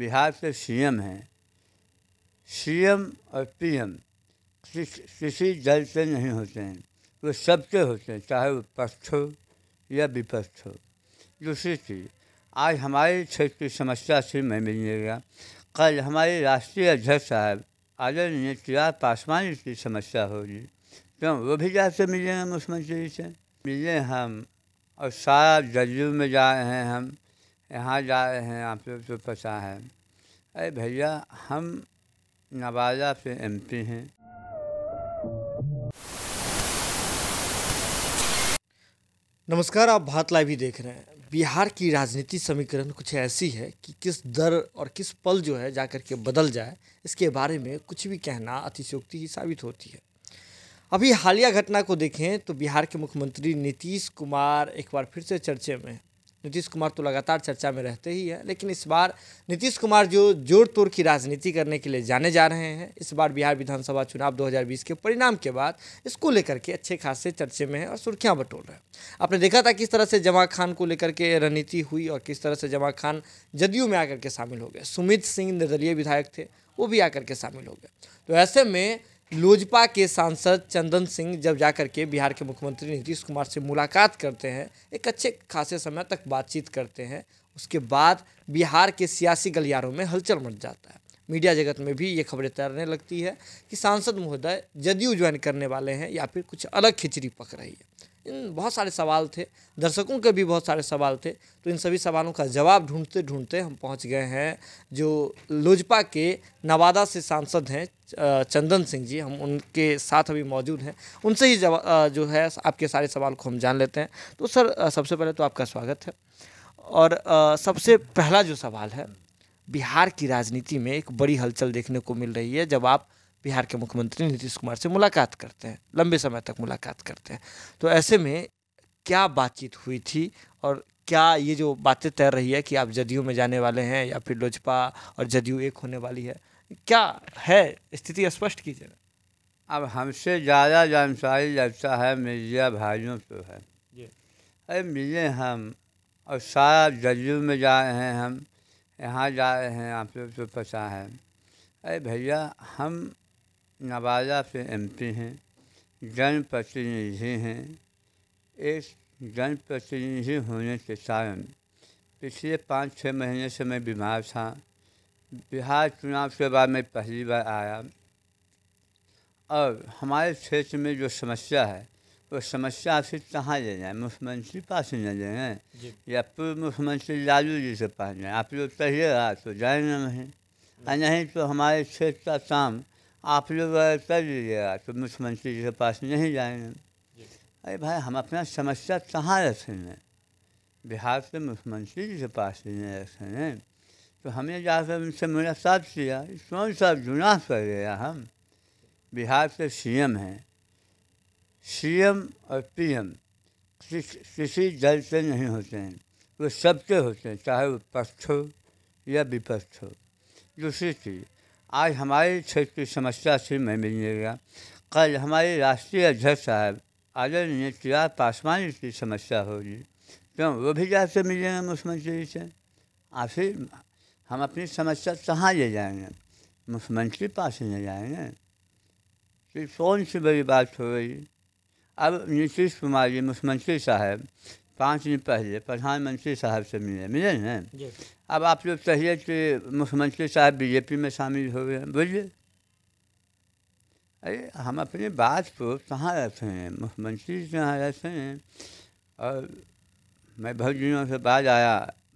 बिहार के सीएम हैं सीएम और पीएम किसी दल से नहीं होते हैं वो सबके होते हैं चाहे वो पक्ष हो या विपक्ष हो दूसरी चीज़ आज हमारे क्षेत्र की समस्या से मैं मिलिएगा कल हमारे राष्ट्रीय अध्यक्ष साहब आदरणीय चिराग पासवान की समस्या होगी क्यों तो वो भी जाकर मिले मुख्यमंत्री से मिले हम और सारा जदयू में जा रहे हैं हम यहाँ जा रहे हैं आप लोग तो पता है अरे भैया हम नवादा से एमपी हैं नमस्कार आप भारत लाइव ही देख रहे हैं बिहार की राजनीति समीकरण कुछ ऐसी है कि किस दर और किस पल जो है जा कर के बदल जाए इसके बारे में कुछ भी कहना अतिशयोक्ति ही साबित होती है अभी हालिया घटना को देखें तो बिहार के मुख्यमंत्री नीतीश कुमार एक बार फिर से चर्चे में नीतीश कुमार तो लगातार चर्चा में रहते ही हैं लेकिन इस बार नीतीश कुमार जो जोर तोड़ की राजनीति करने के लिए जाने जा रहे हैं इस बार बिहार विधानसभा चुनाव 2020 के परिणाम के बाद इसको लेकर के अच्छे खासे चर्चे में हैं और सुर्खियां बटोर रहे हैं आपने देखा था किस तरह से जमा खान को लेकर के रणनीति हुई और किस तरह से जमा खान जदयू में आकर के शामिल हो गए सुमित सिंह निर्दलीय विधायक थे वो भी आकर के शामिल हो गए तो ऐसे में लोजपा के सांसद चंदन सिंह जब जा कर के बिहार के मुख्यमंत्री नीतीश कुमार से मुलाकात करते हैं एक अच्छे खासे समय तक बातचीत करते हैं उसके बाद बिहार के सियासी गलियारों में हलचल मच जाता है मीडिया जगत में भी ये खबरें तैरने लगती है कि सांसद महोदय जदयू ज्वाइन करने वाले हैं या फिर कुछ अलग खिचड़ी पक रही है इन बहुत सारे सवाल थे दर्शकों के भी बहुत सारे सवाल थे तो इन सभी सवालों का जवाब ढूंढते ढूंढते हम पहुंच गए हैं जो लोजपा के नवादा से सांसद हैं चंदन सिंह जी हम उनके साथ अभी मौजूद हैं उनसे ही जो है आपके सारे सवाल को हम जान लेते हैं तो सर सबसे पहले तो आपका स्वागत है और सबसे पहला जो सवाल है बिहार की राजनीति में एक बड़ी हलचल देखने को मिल रही है जब आप बिहार के मुख्यमंत्री नीतीश कुमार से मुलाकात करते हैं लंबे समय तक मुलाकात करते हैं तो ऐसे में क्या बातचीत हुई थी और क्या ये जो बातें तैर रही है कि आप जदयू में जाने वाले हैं या फिर लोजपा और जदयू एक होने वाली है क्या है स्थिति स्पष्ट कीजिए अब हमसे ज़्यादा जानकारी लगता है मीडिया भाइयों को है अरे मिले हम और सारा जदयू में जा रहे हैं हम यहाँ जा रहे हैं आप लोग तो पता है अरे भैया हम नवादा से एमपी हैं जनप्रतिनिधि हैं एक जनप्रतिनिधि होने के कारण पिछले पाँच छः महीने से मैं बीमार था बिहार चुनाव के बाद मैं पहली बार आया और हमारे क्षेत्र में जो समस्या है वो समस्या फिर कहाँ ले जाए मुख्यमंत्री पास न ले जाएँ या पूर्व मुख्यमंत्री लालू जी से पास जाएँ आप लोग कहिएगा तो जाए नहीं हम्म। नहीं तो हमारे क्षेत्र का काम आप लोग कर लीजिएगा तो मुख्यमंत्री जी के पास नहीं जाएंगे अरे भाई हम अपना समस्या कहाँ रखेंगे बिहार से मुख्यमंत्री जी के पास नहीं रखेंगे तो हमने जाकर उनसे मुलाकात किया कौन सा गुनाह कर गया हम बिहार के सी एम हैं सी एम और पी एम किसी दल से नहीं होते हैं वो सबके होते हैं चाहे वो पक्ष हो या विपक्ष हो दूसरी चीज़ आज हमारे क्षेत्र की समस्या से मैं मिलने गया कल हमारे राष्ट्रीय अध्यक्ष साहब आदरणीय चिराग पासवान की समस्या होगी क्यों तो वो भी जाकर मिलेंगे मुख्यमंत्री से आखिर हम अपनी समस्या कहाँ ले जाएंगे मुख्यमंत्री पास ले जाएंगे कि तो कौन सी बड़ी बात हो गई अब नीतीश कुमार जी मुख्यमंत्री साहब पाँच दिन पहले प्रधानमंत्री साहब से मिले मिले ना अब आप लोग कहिए कि मुख्यमंत्री साहब बीजेपी में शामिल हो गए बोलिए अरे हम अपनी बात को कहाँ रखे हैं मुख्यमंत्री कहाँ रखे हैं और मैं बहुत दिनों से बाद आया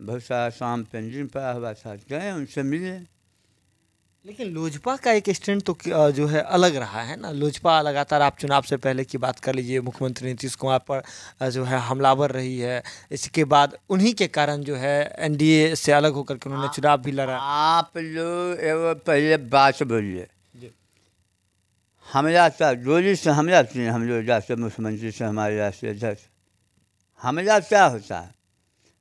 बहुत सारा शाम पेंजिंग पड़ा हुआ था गए उनसे मिले लेकिन लोजपा का एक स्टैंड तो जो है अलग रहा है ना लोजपा लगातार आप चुनाव से पहले की बात कर लीजिए मुख्यमंत्री नीतीश कुमार पर जो है हमलावर रही है इसके बाद उन्हीं के कारण जो है एनडीए से अलग होकर के उन्होंने चुनाव भी लड़ा आप लोग पहले बात बोलिए हमला था जिस से हमला किए हम लोग जाते मुख्यमंत्री से हमारे राष्ट्रीय अध्यक्ष हमला क्या होता है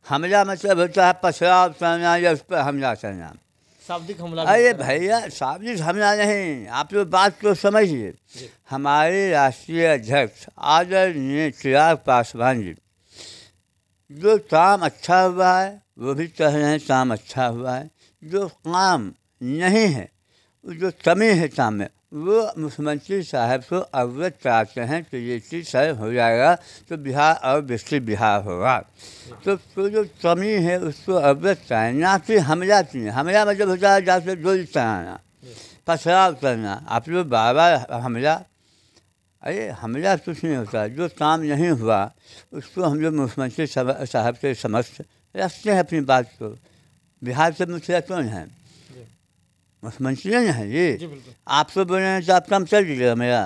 हमला मतलब होता है पसराव सरना या उस पर हमला सरना शाब्दिक हमला अरे भैया शाब्दिक हमला नहीं आप लोग बात को समझिए हमारे राष्ट्रीय अध्यक्ष आदरणीय चिराग पासवान जी जो काम अच्छा हुआ है वो भी कह रहे हैं काम अच्छा हुआ है जो काम नहीं है जो कमी है काम में वो मुख्यमंत्री साहब को अवगत कराते हैं तो ये चीज़ सही हो जाएगा तो बिहार और विकसित बिहार होगा तो तो जो कमी है उसको अवगत कराएँ ना कि हमला चाहिए हमला मतलब होता है जाकर जो चलाना पथराव करना आप लोग बार बार हमला अरे हमला कुछ नहीं होता जो काम नहीं हुआ उसको हम लोग मुख्यमंत्री साहब के समक्ष रखते हैं अपनी बात को बिहार से मुख्य कौन है मंचलियन है जी आपसे बोल रहे हैं तो आप काम चल दीजिएगा मेरा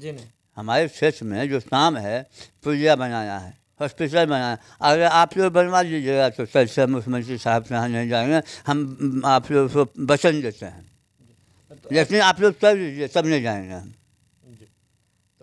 जी नहीं हमारे क्षेत्र में जो शाम है पुलिया बनाना है हॉस्पिटल बनाना अगर आप लोग बनवा दीजिएगा तो कल से मुख्यमंत्री साहब के यहाँ नहीं जाएंगे हम आप लोग को वचन देते हैं लेकिन आप लोग चल दीजिए तब नहीं जाएंगे हम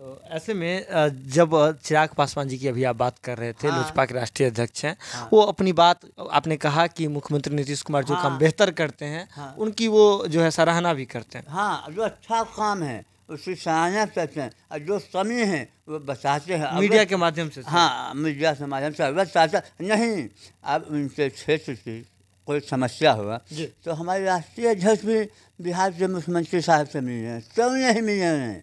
तो ऐसे में जब चिराग पासवान जी की अभी आप बात कर रहे थे हाँ। लोजपा के राष्ट्रीय अध्यक्ष हैं हाँ। वो अपनी बात आपने कहा कि मुख्यमंत्री नीतीश कुमार जो हाँ। काम बेहतर करते हैं हाँ। उनकी वो जो है सराहना भी करते हैं हाँ जो अच्छा काम है उसकी सराहना करते हैं और जो समय है वो बताते हैं मीडिया के माध्यम से हाँ मीडिया के माध्यम से चाहता नहीं अब उनके क्षेत्र की कोई समस्या हुआ तो हमारे राष्ट्रीय अध्यक्ष भी बिहार के मुख्यमंत्री साहब से मिले हैं क्यों नहीं मिले हैं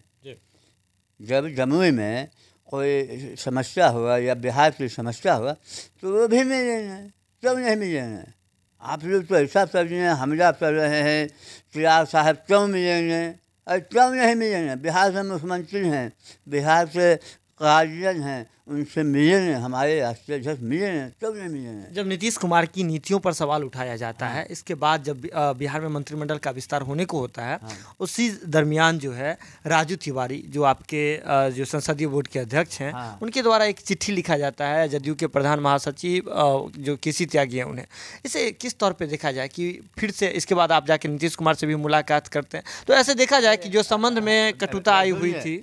जब जमुई में कोई समस्या हुआ या बिहार की समस्या हुआ तो वो भी मिलेंगे क्यों नहीं मिलेंगे आप लोग तो ऐसा कर रहे हैं हमला कर रहे हैं कि आप साहब क्यों मिलेंगे और क्यों नहीं मिलेंगे बिहार से मुख्यमंत्री हैं बिहार से कार्यन हैं उनसे मिले हैं हमारे राष्ट्रीय अध्यक्ष मिले ने ने मिले जब नीतीश कुमार की नीतियों पर सवाल उठाया जाता हाँ। है इसके बाद जब बिहार में मंत्रिमंडल का विस्तार होने को होता है हाँ। उसी दरमियान जो है राजू तिवारी जो आपके जो संसदीय बोर्ड के अध्यक्ष हैं हाँ। उनके द्वारा एक चिट्ठी लिखा जाता है जदयू के प्रधान महासचिव जो के सी त्यागी हैं उन्हें इसे किस तौर पर देखा जाए कि फिर से इसके बाद आप जाके नीतीश कुमार से भी मुलाकात करते हैं तो ऐसे देखा जाए कि जो संबंध में कटुता आई हुई थी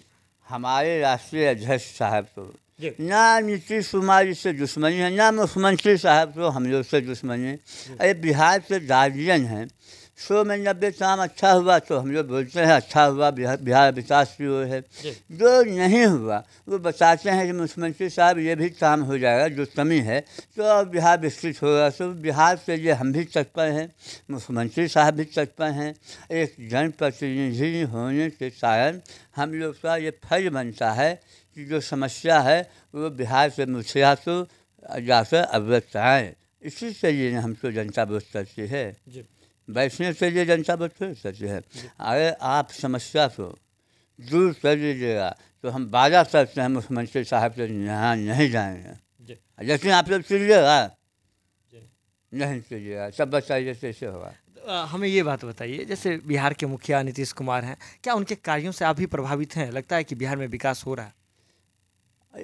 हमारे राष्ट्रीय अध्यक्ष साहब को तो। ना नीतीश कुमार से दुश्मनी है ना मुख्यमंत्री साहब को तो हम लोग से दुश्मनी है अरे बिहार के गार्जियन हैं सो में नब्बे शाम अच्छा हुआ तो हम लोग बोलते हैं अच्छा हुआ बिहार विकास भी हुए है जो नहीं हुआ वो बताते हैं कि मुख्यमंत्री साहब ये भी काम हो जाएगा जो कमी है तो अब बिहार विकसित होगा तो बिहार के लिए हम भी तत्पर हैं मुख्यमंत्री साहब भी तत्पर हैं एक जनप्रतिनिधि होने के कारण हम लोग का ये फर्ज बनता है कि जो समस्या है वो बिहार से मुखिया को जाकर अवगत कराएँ इसी से ये हमको जनता बोझ करती है जी बैठने के लिए जनता बच्चे सच है अरे आप समस्या को दूर कर दीजिएगा तो हम बाजा सकते हैं मुख्यमंत्री साहब के यहाँ नहीं जाएंगे लेकिन आप लोग चलिएगा नहीं चलिएगा सब बच्चा जैसे ऐसे होगा हमें ये बात बताइए जैसे बिहार के मुखिया नीतीश कुमार हैं क्या उनके कार्यों से आप भी प्रभावित हैं लगता है कि बिहार में विकास हो रहा है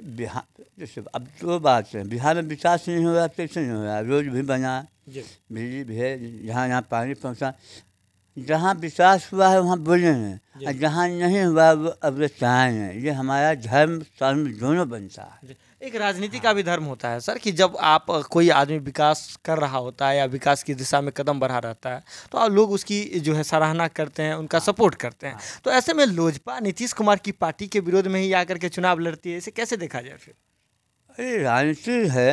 बिहार जैसे अब तो दो बात है बिहार में विकास नहीं हुआ कैसे नहीं हुआ रोड भी बना बिजली भी है जहाँ जहाँ पानी पहुँचा जहाँ विकास हुआ है वहाँ बोले हैं और जहाँ नहीं हुआ वो अब चाहें ये हमारा धर्म धर्म दोनों बनता है एक राजनीति का भी धर्म होता है सर कि जब आप कोई आदमी विकास कर रहा होता है या विकास की दिशा में कदम बढ़ा रहता है तो आप लोग उसकी जो है सराहना करते हैं उनका हाँ। सपोर्ट करते हैं हाँ। तो ऐसे में लोजपा नीतीश कुमार की पार्टी के विरोध में ही आकर के चुनाव लड़ती है इसे कैसे देखा जाए फिर अरे राजनीति है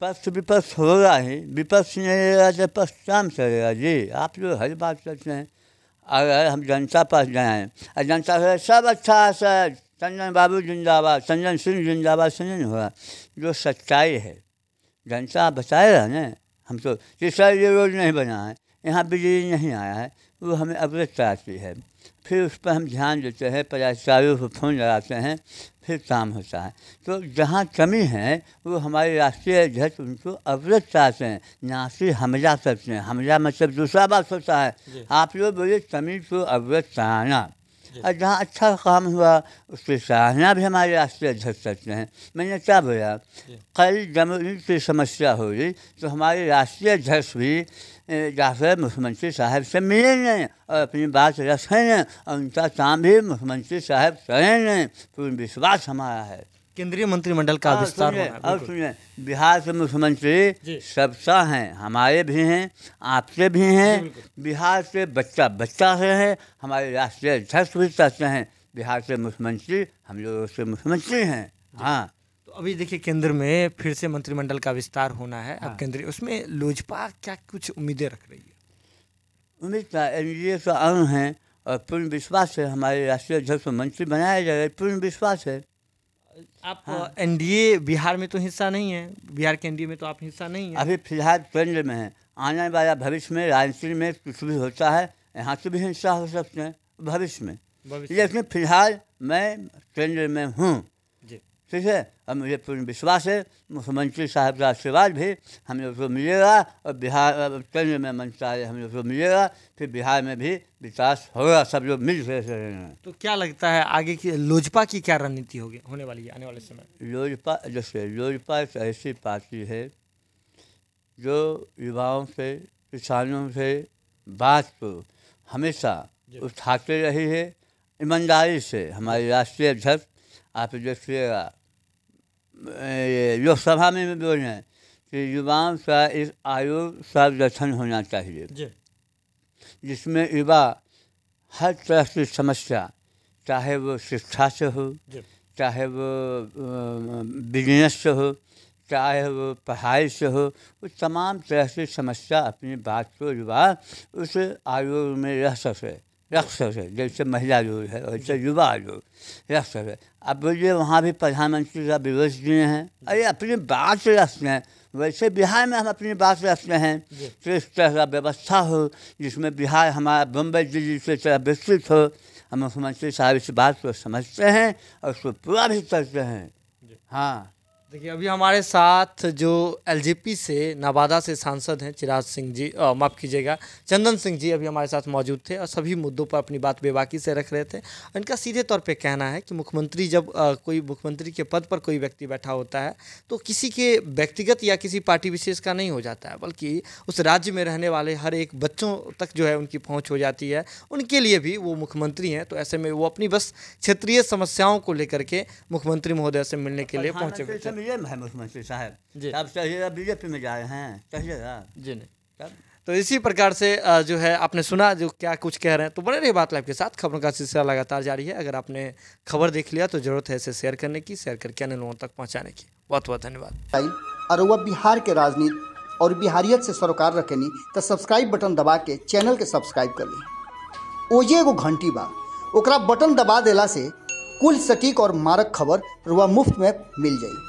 पक्ष विपक्ष होगा ही विपक्ष नहीं तो पक्ष काम चलेगा जी आप जो हर बात करते हैं अगर हम जनता पास जाएँ और जनता सब अच्छा है सर चंदन बाबू जिंदाबाद चंदन सिंह जिंदाबाद से नहीं हुआ जो सच्चाई है जनता रहा ना हम तो तीसरा ये रोड नहीं बना है यहाँ बिजली नहीं आया है वो हमें अवगत कराती है फिर उस पर हम ध्यान देते हैं पदाधिकारियों को फोन लगाते हैं फिर काम होता है तो जहाँ कमी है वो हमारे राष्ट्रीय अध्यक्ष उनको अवगत कराते हैं नासी हमला करते हैं हमला मतलब दूसरा बात होता है आप लोग बोले कमी को अवगत कराना और जहाँ अच्छा काम हुआ उसकी सराहना भी हमारे राष्ट्रीय अध्यक्ष करते हैं मैंने क्या बोला कल जब की समस्या गई तो हमारे राष्ट्रीय अध्यक्ष भी जाकर मुख्यमंत्री साहब से मिलेंगे और अपनी बात रखेंगे और उनका काम भी मुख्यमंत्री साहब करेंगे पूर्ण विश्वास हमारा है केंद्रीय मंत्रिमंडल का हाँ, विस्तार अब सुनिए बिहार के मुख्यमंत्री सबसा हैं हमारे भी हैं आपसे भी हैं बिहार से बच्चा बच्चा से है हमारे राष्ट्रीय अध्यक्ष भी सच हैं बिहार से मुख्यमंत्री हम लोग से मुख्यमंत्री हैं हाँ तो अभी देखिए केंद्र में फिर से मंत्रिमंडल का विस्तार होना है अब हाँ। केंद्रीय उसमें लोजपा क्या कुछ उम्मीदें रख रही है उम्मीद का एन डी ए का अंग हैं और पूर्ण विश्वास है हमारे राष्ट्रीय अध्यक्ष मंत्री बनाया जाएगा पूर्ण विश्वास है आप हाँ। बिहार में तो हिस्सा नहीं है बिहार के एनडीए में तो आप हिस्सा नहीं है अभी फिलहाल केंद्र में है आने वाला भविष्य में राजनीति में कुछ भी होता है यहाँ से भी हिस्सा हो सकते हैं भविष्य में लेकिन फिलहाल मैं केंद्र में हूँ ठीक है और मुझे पूर्ण विश्वास है मुख्यमंत्री साहब का आशीर्वाद भी हम लोग को मिलेगा और बिहार केंद्र में मंत्रालय हम लोग को मिलेगा फिर बिहार में भी विकास होगा सब लोग मिल रहे हैं तो क्या लगता है आगे की लोजपा की क्या रणनीति होगी होने वाली है आने वाले समय लोजपा जैसे लोजपा एक ऐसी पार्टी है जो युवाओं से किसानों से बात को हमेशा उठाते रही है ईमानदारी से हमारे राष्ट्रीय अध्यक्ष आप जैसे लोकसभा में भी बोल रहे हैं कि युवाओं का इस आयोग सब गठन होना चाहिए जिसमें युवा हर तरह की समस्या चाहे वो शिक्षा से हो चाहे वो बिजनेस से हो चाहे वो पढ़ाई से हो उस तमाम तरह से समस्या अपनी बात को युवा उस आयोग में रह सके रक्षस है जैसे महिला जो है वैसे युवा लोग रक्षस है अब बोलिए वहाँ भी प्रधानमंत्री का विवेश दिए हैं अरे अपनी बात रखते हैं वैसे बिहार में हम अपनी बात रखते हैं तो इस तरह का व्यवस्था हो जिसमें बिहार हमारा बम्बई दिल्ली से तरह विस्तृत हो हम मुख्यमंत्री साहब इस बात को समझते हैं और उसको पूरा भी करते हैं हाँ देखिए अभी हमारे साथ जो एलजेपी से नवादा से सांसद हैं चिराग सिंह जी माफ़ कीजिएगा चंदन सिंह जी अभी हमारे साथ मौजूद थे और सभी मुद्दों पर अपनी बात बेबाकी से रख रहे थे इनका सीधे तौर पे कहना है कि मुख्यमंत्री जब आ, कोई मुख्यमंत्री के पद पर कोई व्यक्ति बैठा होता है तो किसी के व्यक्तिगत या किसी पार्टी विशेष का नहीं हो जाता है बल्कि उस राज्य में रहने वाले हर एक बच्चों तक जो है उनकी पहुँच हो जाती है उनके लिए भी वो मुख्यमंत्री हैं तो ऐसे में वो अपनी बस क्षेत्रीय समस्याओं को लेकर के मुख्यमंत्री महोदय से मिलने के लिए पहुँचे हुए थे लिए है मुख्यमंत्री साहब आप सही बीजेपी में जाए हैं कहिए जी नहीं तो इसी प्रकार से जो है आपने सुना जो क्या कुछ कह रहे हैं तो बने रही बात लाइफ के साथ खबरों का सिलसिला लगातार जारी है अगर आपने खबर देख लिया तो जरूरत है इसे शेयर करने की शेयर करके अन्य लोगों तक पहुँचाने की बहुत बहुत धन्यवाद वह बिहार के राजनीति और बिहारियत से सरोकार रखनी तो सब्सक्राइब बटन दबा के चैनल के सब्सक्राइब कर ली ओजे एगो घंटी बा ओकरा बटन दबा दिला से कुल सटीक और मारक खबर रुआ मुफ्त में मिल जाएगी